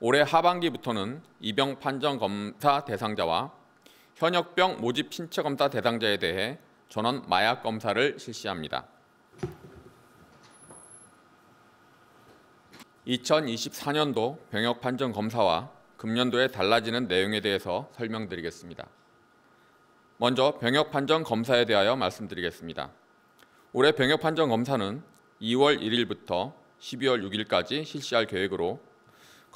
올해 하반기부터는 입영 판정 검사 대상자와 현역병 모집 신체 검사 대상자에 대해 전원 마약 검사를 실시합니다. 2024년도 병역 판정 검사와 금년도에 달라지는 내용에 대해서 설명드리겠습니다. 먼저 병역 판정 검사에 대하여 말씀드리겠습니다. 올해 병역 판정 검사는 2월 1일부터 12월 6일까지 실시할 계획으로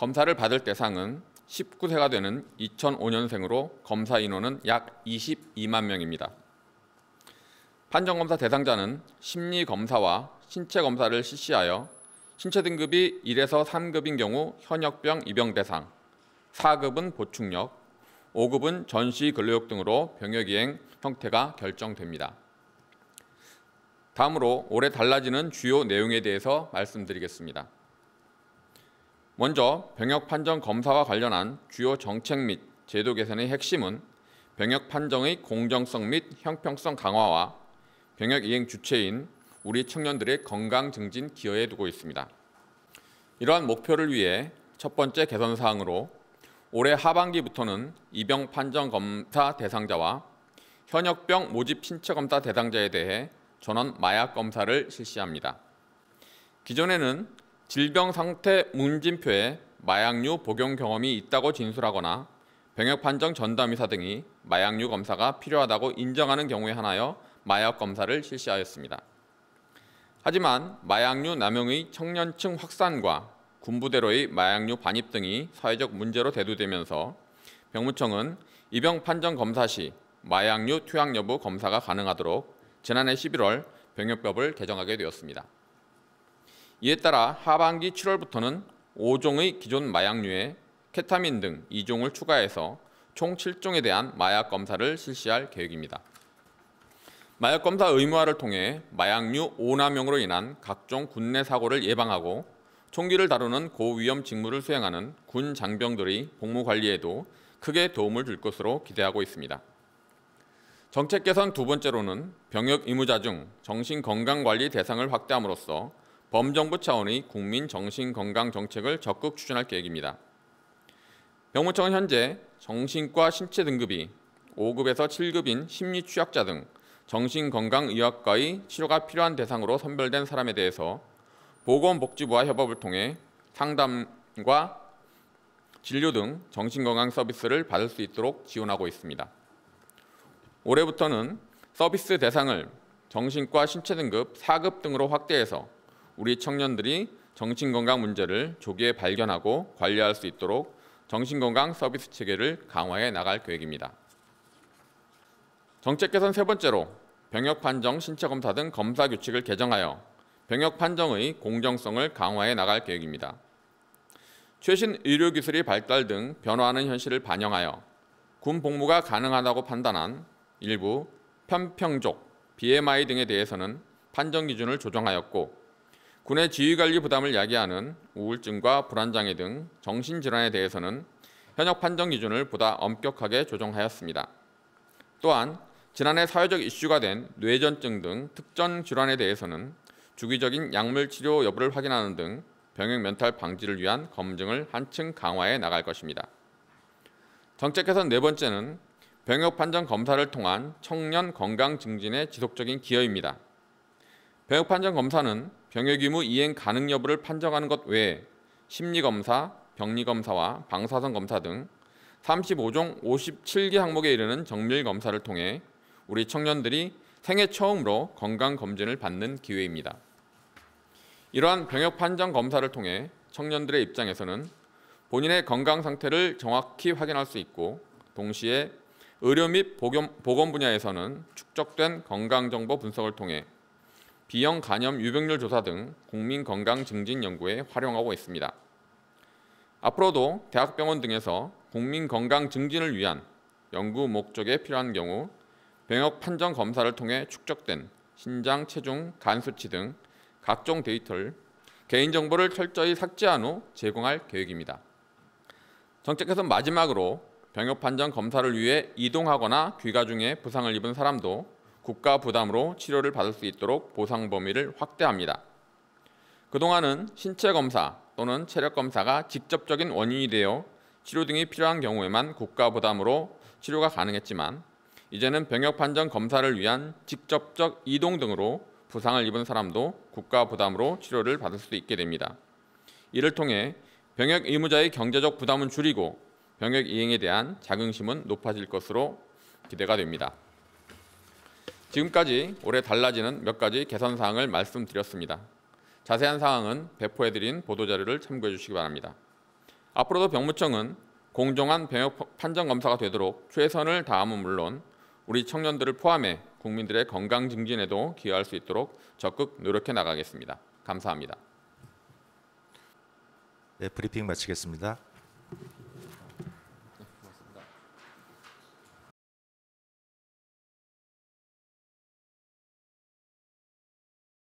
검사를 받을 대상은 19세가 되는 2005년생으로 검사 인원은 약 22만 명입니다. 판정검사 대상자는 심리검사와 신체검사를 실시하여 신체 등급이 1에서 3급인 경우 현역병 입영 대상, 4급은 보충력, 5급은 전시 근로역 등으로 병역이행 형태가 결정됩니다. 다음으로 올해 달라지는 주요 내용에 대해서 말씀드리겠습니다. 먼저 병역 판정 검사와 관련한 주요 정책 및 제도 개선의 핵심은 병역 판정의 공정성 및 형평성 강화와 병역 이행 주체인 우리 청년들의 건강 증진 기여에 두고 있습니다. 이러한 목표를 위해 첫 번째 개선 사항으로 올해 하반기부터는 이병 판정 검사 대상자와 현역병 모집 신체 검사 대상자에 대해 전원 마약 검사를 실시합니다. 기존에는 질병 상태 문진표에 마약류 복용 경험이 있다고 진술하거나 병역 판정 전담 의사 등이 마약류 검사가 필요하다고 인정하는 경우에 한하여 마약 검사를 실시하였습니다. 하지만 마약류 남용의 청년층 확산과 군부대로의 마약류 반입 등이 사회적 문제로 대두되면서 병무청은 입영 판정 검사 시 마약류 투약 여부 검사가 가능하도록 지난해 11월 병역법을 개정하게 되었습니다. 이에 따라 하반기 7월부터는 5종의 기존 마약류에 케타민 등 2종을 추가해서 총 7종에 대한 마약 검사를 실시할 계획입니다. 마약 검사 의무화를 통해 마약류 오남용으로 인한 각종 군내 사고를 예방하고 총기를 다루는 고위험 직무를 수행하는 군 장병들의 복무 관리에도 크게 도움을 줄 것으로 기대하고 있습니다. 정책 개선 두 번째로는 병역 의무자 중 정신건강관리 대상을 확대함으로써 범정부 차원의 국민 정신건강 정책을 적극 추진할 계획입니다. 병무청은 현재 정신과 신체 등급이 5급에서 7급인 심리취약자 등 정신건강의학과의 치료가 필요한 대상으로 선별된 사람에 대해서 보건복지부와 협업을 통해 상담과 진료 등 정신건강 서비스를 받을 수 있도록 지원하고 있습니다. 올해부터는 서비스 대상을 정신과 신체 등급 4급 등으로 확대해서 우리 청년들이 정신건강 문제를 조기에 발견하고 관리할 수 있도록 정신건강 서비스 체계를 강화해 나갈 계획입니다. 정책 개선 세 번째로 병역 판정 신체 검사 등 검사 규칙을 개정하여 병역 판정의 공정성을 강화해 나갈 계획입니다. 최신 의료 기술이 발달 등 변화하는 현실을 반영하여 군 복무가 가능하다고 판단한 일부 편평족, BMI 등에 대해서는 판정 기준을 조정하였고 군의 지휘관리 부담을 야기하는 우울증과 불안장애 등 정신질환에 대해서는 현역 판정 기준을 보다 엄격하게 조정하였습니다. 또한 지난해 사회적 이슈가 된 뇌전증 등 특정 질환에 대해서는 주기적인 약물 치료 여부를 확인하는 등 병역 면탈 방지를 위한 검증을 한층 강화해 나갈 것입니다. 정책 개선 네 번째는 병역 판정 검사를 통한 청년 건강 증진의 지속적인 기여입니다. 병역 판정 검사는 병역 의무 이행 가능 여부를 판정하는 것 외에 심리검사, 병리검사와 방사선 검사 등 35종 57개 항목에 이르는 정밀 검사를 통해 우리 청년들이 생애 처음으로 건강 검진을 받는 기회입니다. 이러한 병역 판정 검사를 통해 청년들의 입장에서는 본인의 건강 상태를 정확히 확인할 수 있고 동시에 의료 및 보건, 분야에서는 축적된 건강 정보 분석을 통해 비형 간염 유병률 조사 등 국민 건강 증진 연구에 활용하고 있습니다. 앞으로도 대학병원 등에서 국민 건강 증진을 위한 연구 목적에 필요한 경우 병역 판정 검사를 통해 축적된 신장, 체중, 간 수치 등 각종 데이터를 개인정보를 철저히 삭제한 후 제공할 계획입니다. 정책에서 마지막으로 병역 판정 검사를 위해 이동하거나 귀가 중에 부상을 입은 사람도 국가 부담으로 치료를 받을 수 있도록 보상 범위를 확대합니다. 그동안은 신체 검사 또는 체력 검사가 직접적인 원인이 되어 치료 등이 필요한 경우에만 국가 부담으로 치료가 가능했지만 이제는 병역 판정 검사를 위한 직접적 이동 등으로 부상을 입은 사람도 국가 부담으로 치료를 받을 수 있게 됩니다. 이를 통해 병역 의무자의 경제적 부담은 줄이고 병역 이행에 대한 자긍심은 높아질 것으로 기대가 됩니다. 지금까지 올해 달라지는 몇 가지 개선 사항을 말씀드렸습니다. 자세한 사항은 배포해드린 보도자료를 참고해 주시기 바랍니다. 앞으로도 병무청은 공정한 병역 판정 검사가 되도록 최선을 다함은 물론 우리 청년들을 포함해 국민들의 건강 증진에도 기여할 수 있도록 적극 노력해 나가겠습니다. 감사합니다. 네, 브리핑 마치겠습니다.